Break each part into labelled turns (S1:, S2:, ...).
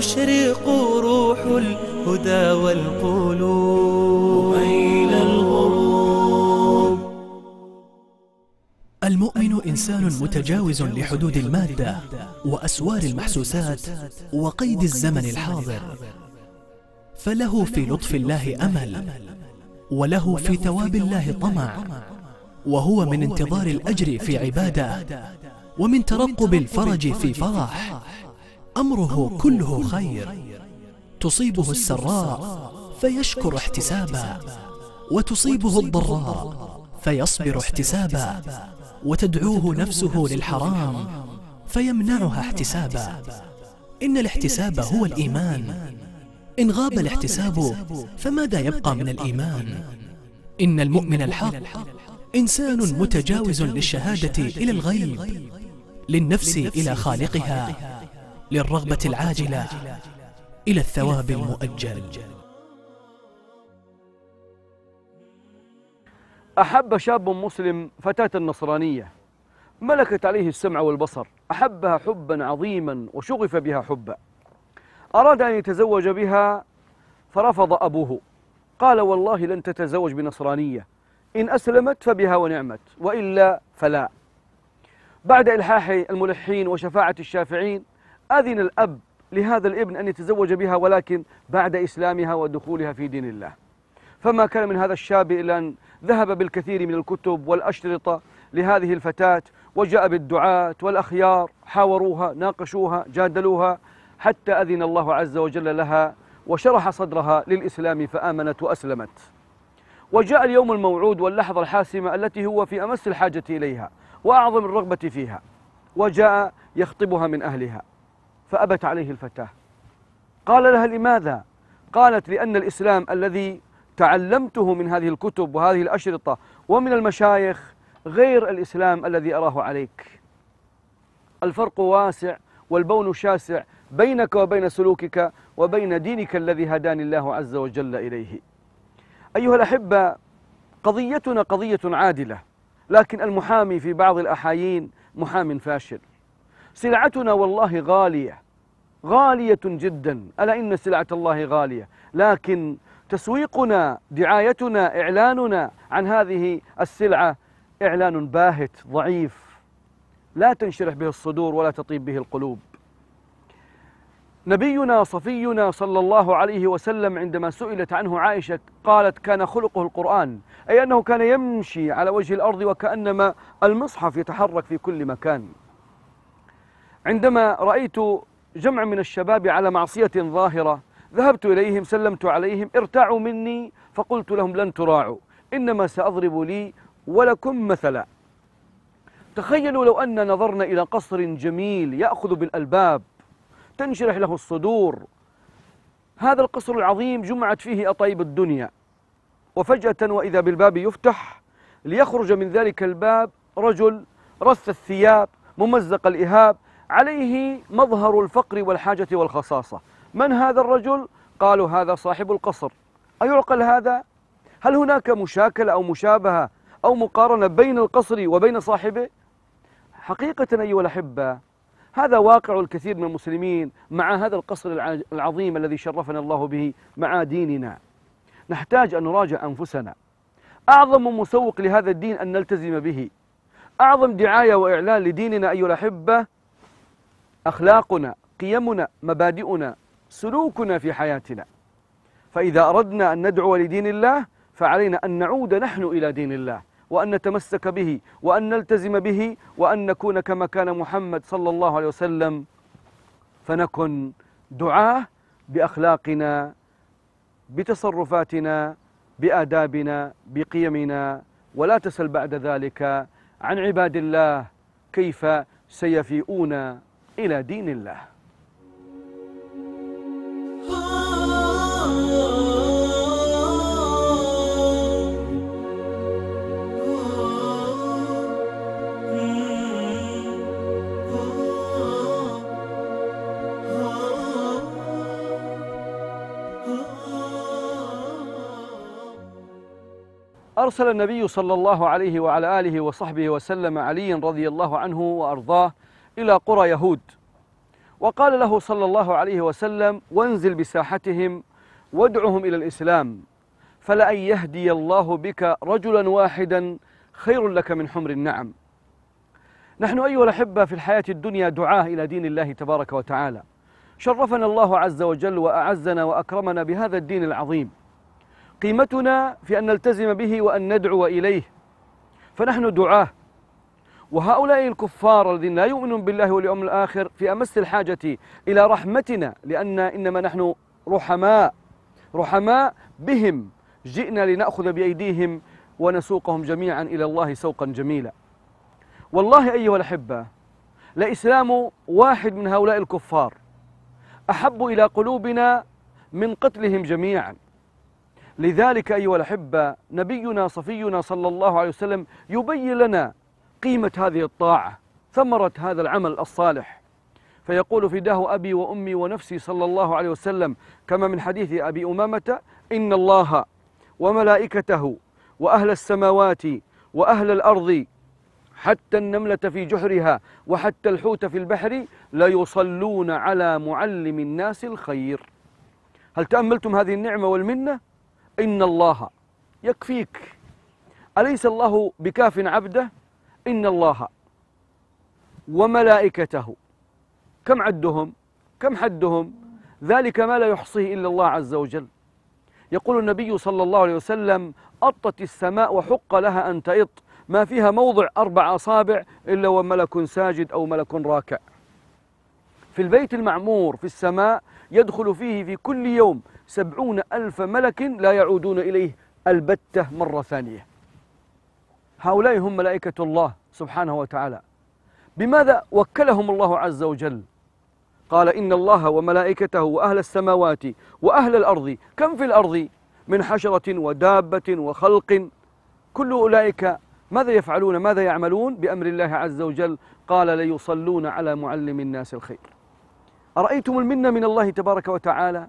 S1: تشرق روح الهدى والقلوب أين الغروب المؤمن إنسان متجاوز لحدود المادة وأسوار المحسوسات وقيد الزمن الحاضر فله في لطف الله أمل وله في ثواب الله طمع وهو من انتظار الأجر في عبادة ومن ترقب الفرج في فرح أمره كله خير تصيبه السراء فيشكر احتسابا وتصيبه الضراء فيصبر احتسابا وتدعوه نفسه للحرام فيمنعها احتسابا إن الاحتساب هو الإيمان إن غاب الاحتساب فماذا يبقى من الإيمان إن المؤمن الحق إنسان متجاوز للشهادة إلى الغيب للنفس إلى خالقها للرغبة العاجلة إلى الثواب المؤجل أحب شاب مسلم فتاة النصرانية ملكت عليه السمع والبصر أحبها حبا عظيما وشغف بها حبا أراد أن يتزوج بها فرفض أبوه قال والله لن تتزوج بنصرانية إن أسلمت فبها ونعمت وإلا فلا بعد إلحاح الملحين وشفاعة الشافعين أذن الأب لهذا الابن أن يتزوج بها ولكن بعد إسلامها ودخولها في دين الله فما كان من هذا الشاب إلا أن ذهب بالكثير من الكتب والأشرطة لهذه الفتاة وجاء بالدعاة والأخيار حاوروها ناقشوها جادلوها حتى أذن الله عز وجل لها وشرح صدرها للإسلام فآمنت وأسلمت وجاء اليوم الموعود واللحظة الحاسمة التي هو في أمس الحاجة إليها وأعظم الرغبة فيها وجاء يخطبها من أهلها فأبت عليه الفتاة قال لها لماذا؟ قالت لأن الإسلام الذي تعلمته من هذه الكتب وهذه الأشرطة ومن المشايخ غير الإسلام الذي أراه عليك الفرق واسع والبون شاسع بينك وبين سلوكك وبين دينك الذي هداني الله عز وجل إليه أيها الأحبة قضيتنا قضية عادلة لكن المحامي في بعض الأحايين محام فاشل سلعتنا والله غالية غالية جدا ألا إن سلعة الله غالية لكن تسويقنا دعايتنا إعلاننا عن هذه السلعة إعلان باهت ضعيف لا تنشرح به الصدور ولا تطيب به القلوب نبينا صفينا صلى الله عليه وسلم عندما سئلت عنه عائشة قالت كان خلقه القرآن أي أنه كان يمشي على وجه الأرض وكأنما المصحف يتحرك في كل مكان عندما رأيت جمع من الشباب على معصية ظاهرة ذهبت إليهم سلمت عليهم ارتاعوا مني فقلت لهم لن تراعوا إنما سأضرب لي ولكم مثلا تخيلوا لو أن نظرنا إلى قصر جميل يأخذ بالألباب تنشرح له الصدور هذا القصر العظيم جمعت فيه أطيب الدنيا وفجأة وإذا بالباب يفتح ليخرج من ذلك الباب رجل رث الثياب ممزق الإهاب عليه مظهر الفقر والحاجة والخصاصة من هذا الرجل؟ قالوا هذا صاحب القصر أيعقل هذا؟ هل هناك مشاكلة أو مشابهة أو مقارنة بين القصر وبين صاحبه؟ حقيقة أيها الأحبة هذا واقع الكثير من المسلمين مع هذا القصر العظيم الذي شرفنا الله به مع ديننا نحتاج أن نراجع أنفسنا أعظم مسوق لهذا الدين أن نلتزم به أعظم دعاية وإعلان لديننا أيها الأحبة أخلاقنا قيمنا مبادئنا سلوكنا في حياتنا فإذا أردنا أن ندعو لدين الله فعلينا أن نعود نحن إلى دين الله وأن نتمسك به وأن نلتزم به وأن نكون كما كان محمد صلى الله عليه وسلم فنكن دعاه بأخلاقنا بتصرفاتنا بآدابنا بقيمنا ولا تسل بعد ذلك عن عباد الله كيف سيفيئون إلى دين الله أرسل النبي صلى الله عليه وعلى آله وصحبه وسلم علي رضي الله عنه وأرضاه إلى قرى يهود وقال له صلى الله عليه وسلم وانزل بساحتهم وادعهم إلى الإسلام فلأن يهدي الله بك رجلا واحدا خير لك من حمر النعم نحن أيها الأحبة في الحياة الدنيا دعاة إلى دين الله تبارك وتعالى شرفنا الله عز وجل وأعزنا وأكرمنا بهذا الدين العظيم قيمتنا في أن نلتزم به وأن ندعو إليه فنحن دعاه وهؤلاء الكفار الذين لا يؤمنون بالله واليوم الآخر في أمس الحاجة إلى رحمتنا لأن إنما نحن رحماء رحماء بهم جئنا لنأخذ بأيديهم ونسوقهم جميعا إلى الله سوقا جميلا والله أيها الأحبة لإسلام واحد من هؤلاء الكفار أحب إلى قلوبنا من قتلهم جميعا لذلك أيها الأحبة نبينا صفينا صلى الله عليه وسلم يبين لنا قيمة هذه الطاعة ثمرة هذا العمل الصالح فيقول فداه أبي وأمي ونفسي صلى الله عليه وسلم كما من حديث أبي أمامة إن الله وملائكته وأهل السماوات وأهل الأرض حتى النملة في جحرها وحتى الحوت في البحر ليصلون على معلم الناس الخير هل تأملتم هذه النعمة والمنة؟ إن الله يكفيك أليس الله بكاف عبده؟ إن الله وملائكته كم عدهم كم حدهم ذلك ما لا يحصيه إلا الله عز وجل يقول النبي صلى الله عليه وسلم أطت السماء وحق لها أن تئط ما فيها موضع أربع أصابع إلا وملك ساجد أو ملك راكع في البيت المعمور في السماء يدخل فيه في كل يوم سبعون ألف ملك لا يعودون إليه البتة مرة ثانية هؤلاء هم ملائكة الله سبحانه وتعالى بماذا وكلهم الله عز وجل قال إن الله وملائكته وأهل السماوات وأهل الأرض كم في الأرض من حشرة ودابة وخلق كل أولئك ماذا يفعلون ماذا يعملون بأمر الله عز وجل قال ليصلون على معلم الناس الخير أرأيتم المنة من الله تبارك وتعالى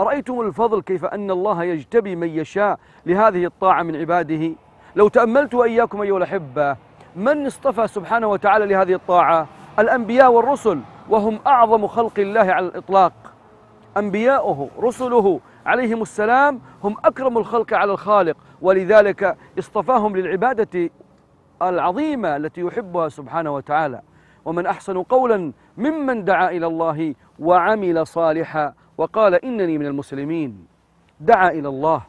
S1: أرأيتم الفضل كيف أن الله يجتبي من يشاء لهذه الطاعة من عباده لو تأملت وإياكم أيها الأحبة من اصطفى سبحانه وتعالى لهذه الطاعة الأنبياء والرسل وهم أعظم خلق الله على الإطلاق أنبياؤه رسله عليهم السلام هم أكرم الخلق على الخالق ولذلك اصطفاهم للعبادة العظيمة التي يحبها سبحانه وتعالى ومن أحسن قولا ممن دعا إلى الله وعمل صالحا وقال إنني من المسلمين دعا إلى الله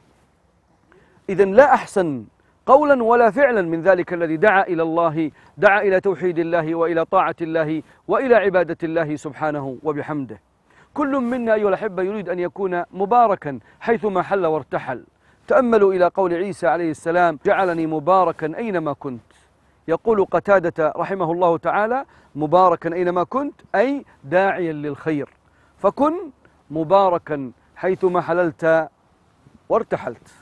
S1: إذا لا أحسن قولا ولا فعلا من ذلك الذي دعا إلى الله دعا إلى توحيد الله وإلى طاعة الله وإلى عبادة الله سبحانه وبحمده كل منا أيها الأحبة يريد أن يكون مباركا حيثما حل وارتحل تأملوا إلى قول عيسى عليه السلام جعلني مباركا أينما كنت يقول قتادة رحمه الله تعالى مباركا أينما كنت أي داعيا للخير فكن مباركا حيثما حللت وارتحلت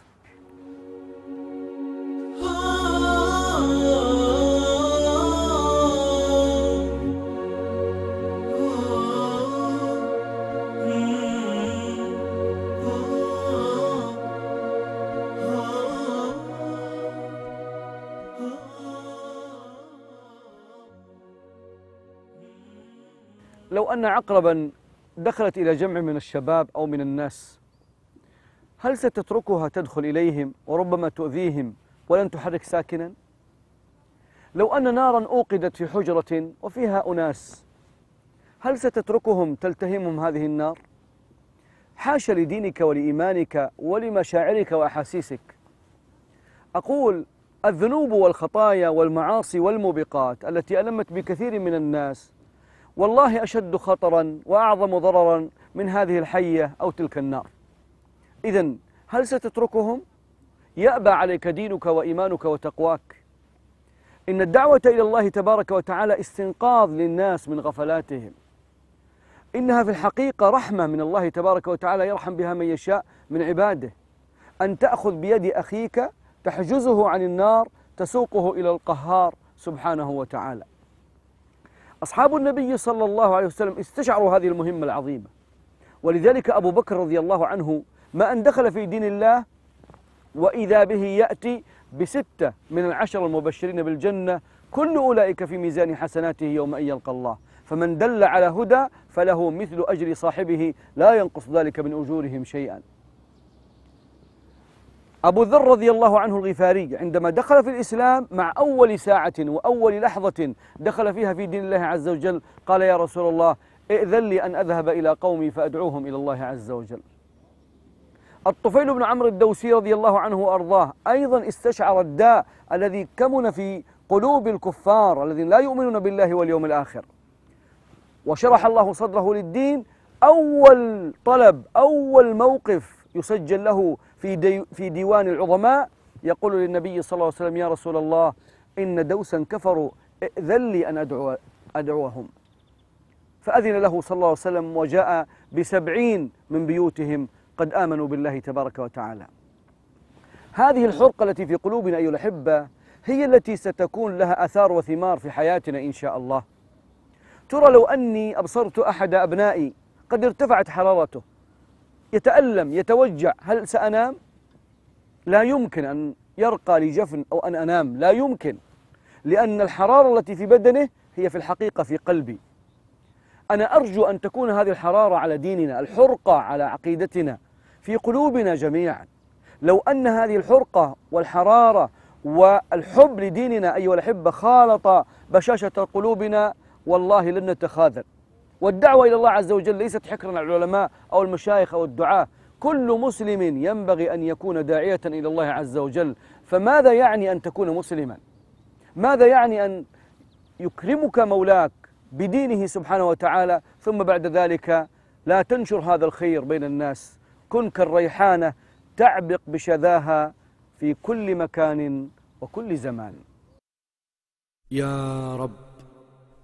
S1: لو أن عقربا دخلت إلى جمع من الشباب أو من الناس هل ستتركها تدخل إليهم وربما تؤذيهم ولن تحرك ساكنا لو أن نارا أوقدت في حجرة وفيها أناس هل ستتركهم تلتهمهم هذه النار حاشا لدينك ولإيمانك ولمشاعرك وأحاسيسك أقول الذنوب والخطايا والمعاصي والموبقات التي ألمت بكثير من الناس والله أشد خطرا وأعظم ضررا من هذه الحية أو تلك النار إذا هل ستتركهم؟ يأبى عليك دينك وإيمانك وتقواك إن الدعوة إلى الله تبارك وتعالى استنقاذ للناس من غفلاتهم إنها في الحقيقة رحمة من الله تبارك وتعالى يرحم بها من يشاء من عباده أن تأخذ بيد أخيك تحجزه عن النار تسوقه إلى القهار سبحانه وتعالى أصحاب النبي صلى الله عليه وسلم استشعروا هذه المهمة العظيمة ولذلك أبو بكر رضي الله عنه ما أن دخل في دين الله وإذا به يأتي بستة من العشر المبشرين بالجنة كل أولئك في ميزان حسناته يوم أن يلقى الله فمن دل على هدى فله مثل أجر صاحبه لا ينقص ذلك من أجورهم شيئا أبو ذر رضي الله عنه الغفاري عندما دخل في الإسلام مع أول ساعة وأول لحظة دخل فيها في دين الله عز وجل قال يا رسول الله ائذن لي أن أذهب إلى قومي فأدعوهم إلى الله عز وجل الطفيل بن عمرو الدوسي رضي الله عنه وأرضاه أيضا استشعر الداء الذي كمن في قلوب الكفار الذين لا يؤمنون بالله واليوم الآخر وشرح الله صدره للدين أول طلب أول موقف يسجل له في, دي في ديوان العظماء يقول للنبي صلى الله عليه وسلم يا رسول الله إن دوسا كفروا ائذن لي أن أدعو أدعوهم فأذن له صلى الله عليه وسلم وجاء بسبعين من بيوتهم قد آمنوا بالله تبارك وتعالى هذه الحرقة التي في قلوبنا أيها الأحبة هي التي ستكون لها أثار وثمار في حياتنا إن شاء الله ترى لو أني أبصرت أحد أبنائي قد ارتفعت حرارته يتألم يتوجع هل سأنام؟ لا يمكن أن يرقى لجفن أو أن أنام لا يمكن لأن الحرارة التي في بدنه هي في الحقيقة في قلبي أنا أرجو أن تكون هذه الحرارة على ديننا الحرقة على عقيدتنا في قلوبنا جميعا لو أن هذه الحرقة والحرارة والحب لديننا أيها الأحبة خالط بشاشة قلوبنا والله لن نتخاذل والدعوة إلى الله عز وجل ليست حكرا على العلماء أو المشايخ أو الدعاة كل مسلم ينبغي أن يكون داعية إلى الله عز وجل فماذا يعني أن تكون مسلما ماذا يعني أن يكرمك مولاك بدينه سبحانه وتعالى ثم بعد ذلك لا تنشر هذا الخير بين الناس كن كالريحانة تعبق بشذاها في كل مكان وكل زمان يا رب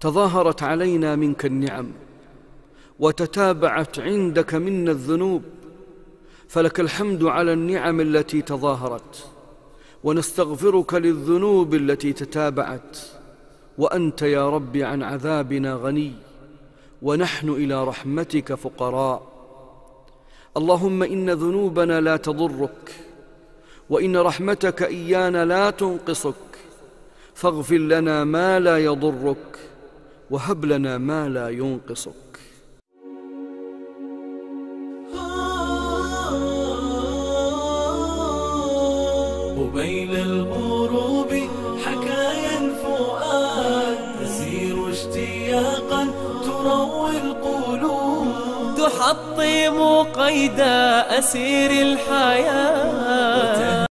S1: تظاهرت علينا منك النعم وتتابعت عندك منا الذنوب فلك الحمد على النعم التي تظاهرت ونستغفرك للذنوب التي تتابعت وانت يا رب عن عذابنا غني ونحن الى رحمتك فقراء اللهم ان ذنوبنا لا تضرك وان رحمتك ايانا لا تنقصك فاغفر لنا ما لا يضرك وهب لنا ما لا ينقصك قبيل الغروب حكايا الفؤاد تسير اشتياقا تروي القلوب تحطم قيد أسير الحياة